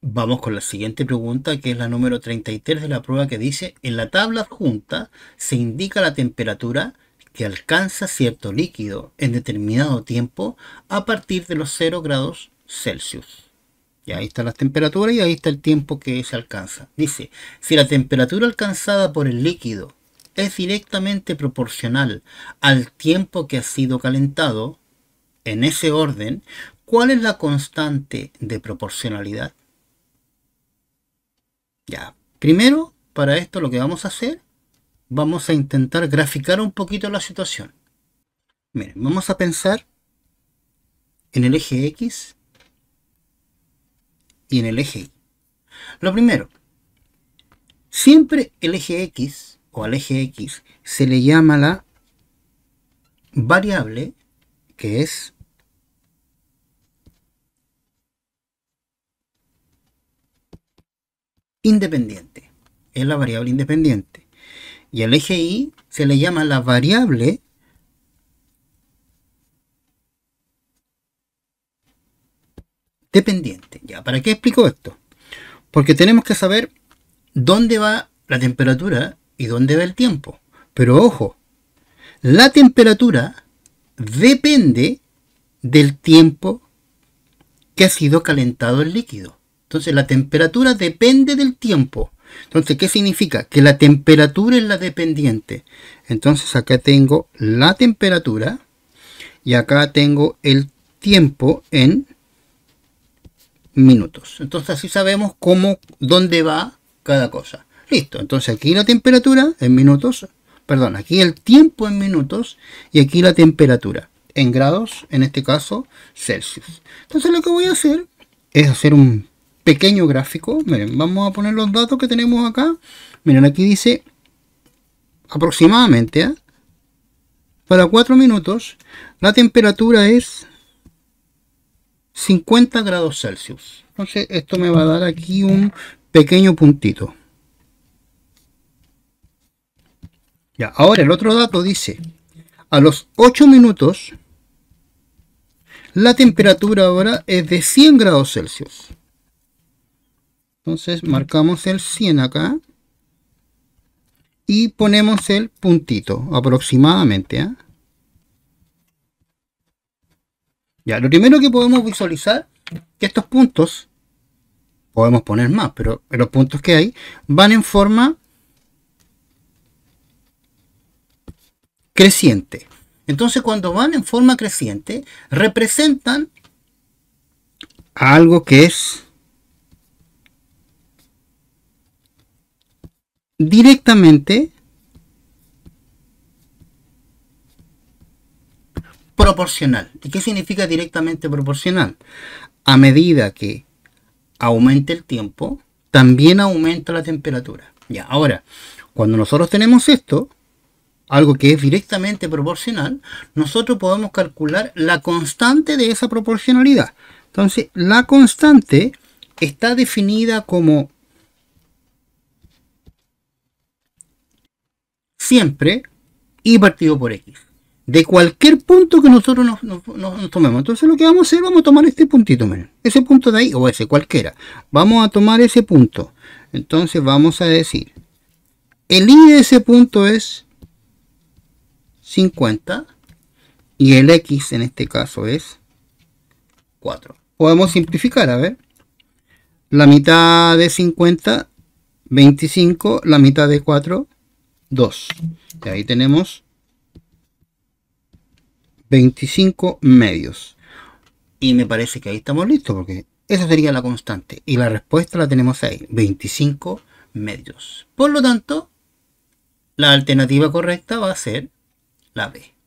Vamos con la siguiente pregunta, que es la número 33 de la prueba, que dice, en la tabla adjunta se indica la temperatura que alcanza cierto líquido en determinado tiempo a partir de los 0 grados Celsius. Y ahí están las temperaturas y ahí está el tiempo que se alcanza. Dice, si la temperatura alcanzada por el líquido es directamente proporcional al tiempo que ha sido calentado, en ese orden, ¿cuál es la constante de proporcionalidad? Ya, primero, para esto lo que vamos a hacer, vamos a intentar graficar un poquito la situación. Miren, vamos a pensar en el eje X y en el eje Y. Lo primero, siempre el eje X o al eje X se le llama la variable que es independiente. Es la variable independiente. Y al eje Y se le llama la variable dependiente. Ya, ¿para qué explico esto? Porque tenemos que saber dónde va la temperatura y dónde va el tiempo. Pero ojo, la temperatura depende del tiempo que ha sido calentado el líquido. Entonces la temperatura depende del tiempo. Entonces, ¿qué significa? Que la temperatura es la dependiente. Entonces acá tengo la temperatura y acá tengo el tiempo en minutos. Entonces así sabemos cómo, dónde va cada cosa. Listo, entonces aquí la temperatura en minutos, perdón, aquí el tiempo en minutos y aquí la temperatura en grados, en este caso Celsius. Entonces lo que voy a hacer es hacer un pequeño gráfico. Miren, vamos a poner los datos que tenemos acá. Miren, aquí dice aproximadamente, ¿eh? para cuatro minutos, la temperatura es 50 grados Celsius. Entonces, esto me va a dar aquí un pequeño puntito. Ya, ahora el otro dato dice, a los 8 minutos, la temperatura ahora es de 100 grados Celsius. Entonces marcamos el 100 acá y ponemos el puntito aproximadamente. ¿eh? Ya, lo primero que podemos visualizar que estos puntos, podemos poner más, pero los puntos que hay van en forma creciente. Entonces cuando van en forma creciente, representan algo que es directamente proporcional. ¿Y qué significa directamente proporcional? A medida que aumente el tiempo, también aumenta la temperatura. Ya, ahora, cuando nosotros tenemos esto, algo que es directamente proporcional, nosotros podemos calcular la constante de esa proporcionalidad. Entonces, la constante está definida como siempre y partido por x. De cualquier punto que nosotros nos, tomemos. Entonces lo que vamos a hacer, vamos a tomar este puntito, miren. Ese punto de ahí, o ese cualquiera. Vamos a tomar ese punto. Entonces vamos a decir, el y de ese punto es 50 y el x en este caso es 4. Podemos simplificar, a ver. La mitad de 50, 25, la mitad de 4, 2. Y ahí tenemos 25 medios. Y me parece que ahí estamos listos porque esa sería la constante. Y la respuesta la tenemos ahí, 25 medios. Por lo tanto, la alternativa correcta va a ser la B.